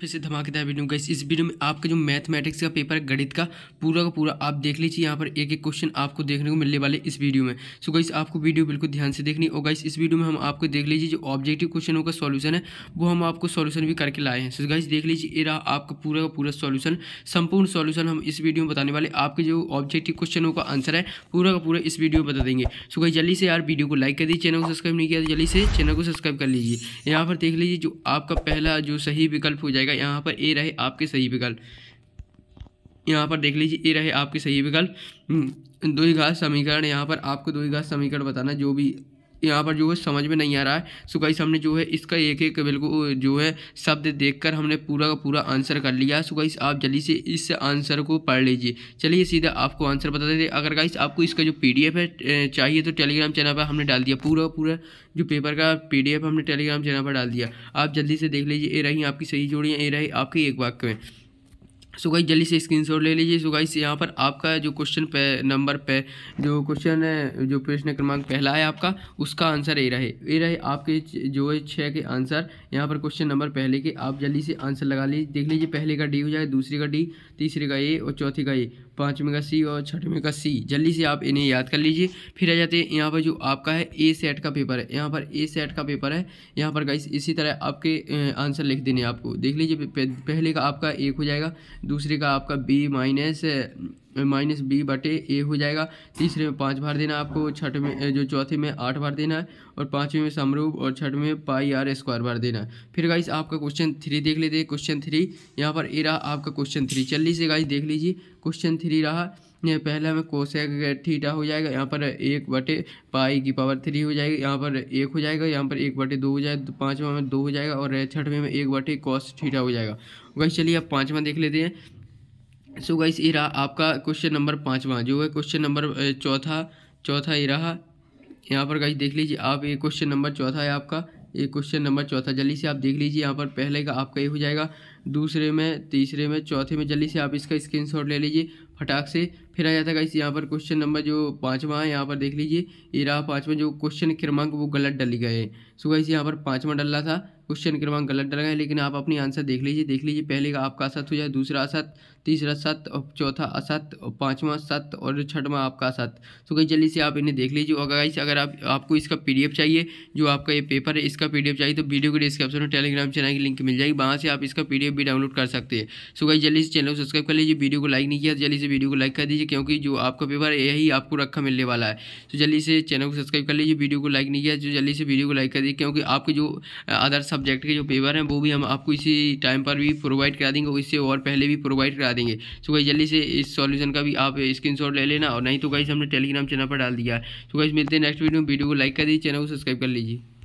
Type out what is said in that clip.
फिर से धमाकेदार वीडियो गाइस इस वीडियो में आपका जो मैथमेटिक्स का पेपर है गणित का पूरा का पूरा आप देख लीजिए यहाँ पर एक एक क्वेश्चन आपको देखने को मिलने वाले इस वीडियो में सो गाइस आपको वीडियो बिल्कुल ध्यान से देखनी और गाइस इस वीडियो में हम आपको देख लीजिए जो ऑब्जेक्टिव क्वेश्चनों का सॉल्यूशन है वो हम आपको सॉल्यूशन भी करके लाए हैं सो गाइस देख लीजिए ये रहा आपका पूरा का पूरा सोल्यूशन संपूर्ण सॉल्यूशन हम इस वीडियो में बताने वाले आपके जो ऑब्जेक्टिव क्वेश्चनों का आंसर है पूरा का पूरा इस वीडियो में बता देंगे सो गाइस जल्दी से यार वीडियो को लाइक कर दीजिए चैनल को सब्सक्राइब नहीं किया तो जल्दी से चैनल को सब्सक्राइब कर लीजिए यहाँ पर देख लीजिए जो आपका पहला जो सही विकल्प हो जाएगा जाएगा यहाँ पर ए रहे आपके सही विकल्प यहाँ पर देख लीजिए ए रहे आपके सही विकल्प हम्म, घास समीकरण यहाँ पर आपको घास समीकरण बताना जो भी यहाँ पर जो है समझ में नहीं आ रहा है सो गाइस हमने जो है इसका एक एक बिल्कुल जो है शब्द देखकर हमने पूरा का पूरा आंसर कर लिया सो गाइस आप जल्दी से इस आंसर को पढ़ लीजिए चलिए सीधा आपको आंसर बता देते अगर गाइस आपको इसका जो पीडीएफ है चाहिए तो टेलीग्राम चैनल पर हमने डाल दिया पूरा पूरा जो पेपर का एफ हमने टेलीग्राम चैनल पर डाल दिया आप जल्दी से देख लीजिए ये रही आपकी सही जोड़ियाँ ए रही आपके एक वाक्य में सो गाइस जल्दी से स्क्रीनशॉट ले लीजिए सो गाइस यहाँ पर आपका जो क्वेश्चन पे नंबर पे जो क्वेश्चन है जो प्रश्न क्रमांक पहला है आपका उसका आंसर ए रहे ए रहे आपके जो है छः के आंसर यहाँ पर क्वेश्चन नंबर पहले के आप जल्दी से आंसर लगा लीजिए देख लीजिए पहले का डी हो जाएगा दूसरे का डी तीसरे का ए और चौथे का ए पाँचवें का सी और छठवें का सी जल्दी से आप इन्हें याद कर लीजिए फिर आ जाते हैं यहाँ पर जो आपका है ए सेट का पेपर है यहाँ पर ए सेट का पेपर है यहाँ पर गाइस इसी तरह आपके आंसर लिख देने आपको देख लीजिए पहले का आपका एक हो जाएगा दूसरी का आपका बी माइनस माइनस बी बटे ए हो जाएगा तीसरे में पाँच बार देना आपको छठ में जो चौथे में आठ बार देना है और पाँचवें में समरूप और छठ में पाई आर स्क्वायर बार देना है फिर गाइस आपका क्वेश्चन थ्री देख लेते हैं क्वेश्चन थ्री यहाँ पर ए रहा आपका क्वेश्चन थ्री चलिए से गाइस देख लीजिए क्वेश्चन थ्री रहा ये पहला में कोशेक थीटा हो जाएगा यहाँ पर एक बटे पाई की पावर थ्री हो जाएगी यहाँ पर एक हो जाएगा यहाँ पर एक बटे दो हो जाएगा पाँचवा में दो हो जाएगा और छठवें में एक बटे कॉस थीटा हो जाएगा वही चलिए अब पाँचवा देख लेते हैं सो गाइस ये रहा आपका क्वेश्चन नंबर पाँचवा जो है क्वेश्चन नंबर चौथा चौथा ये रहा यहाँ पर गाइस देख लीजिए आप ये क्वेश्चन नंबर चौथा है आपका ये क्वेश्चन नंबर चौथा जल्दी से आप देख लीजिए यहाँ पर पहले का आपका ये हो जाएगा दूसरे में तीसरे में चौथे में जल्दी से आप इसका स्क्रीनशॉट ले लीजिए फटाक से फिर आ जाता है गाइस यहाँ पर क्वेश्चन नंबर जो पाँचवा है यहाँ पर देख लीजिए ये रहा पाँचवा जो क्वेश्चन क्रमांक वो गलत डल गए है सो गाइस यहाँ पर पाँचवा डल रहा था क्वेश्चन क्रमांक गलत डल गया लेकिन आप अपनी आंसर देख लीजिए देख लीजिए पहले का आपका असत हो जाए दूसरा असत तीसरा सत्य और चौथा असत और पाँचवा सत्य और छठवा आपका असत सो कहीं जल्दी से आप इन्हें देख लीजिए और गाइस अगर आप आपको इसका एफ चाहिए जो आपका ये पेपर है इसका एफ चाहिए तो वीडियो के डिस्क्रिप्शन में टेलीग्राम चैनल की लिंक मिल जाएगी वहाँ से आप इसका पीडीएफ भी डाउनलोड कर सकते हैं सो गाइस जल्दी से चैनल को सब्सक्राइब कर लीजिए वीडियो को लाइक नहीं किया तो जल्दी से से वीडियो को लाइक कर दीजिए क्योंकि जो आपका पेपर है यही आपको रखा मिलने वाला है तो जल्दी से चैनल को सब्सक्राइब कर लीजिए वीडियो को लाइक नहीं किया जो तो जल्दी से वीडियो को लाइक कर दीजिए क्योंकि आपके जो अदर सब्जेक्ट के जो पेपर हैं वो भी हम आपको इसी टाइम पर भी प्रोवाइड करा देंगे इससे और पहले भी प्रोवाइड करा देंगे तो कहीं जल्दी से इस सॉल्यूशन का भी आप स्क्रीनशॉट ले लेना और नहीं तो कहीं हमने टेलीग्राम चैनल पर डाल दिया तो कहीं मिलते हैं नेक्स्ट वीडियो में वीडियो को लाइक कर दीजिए चैनल को सब्सक्राइब कर लीजिए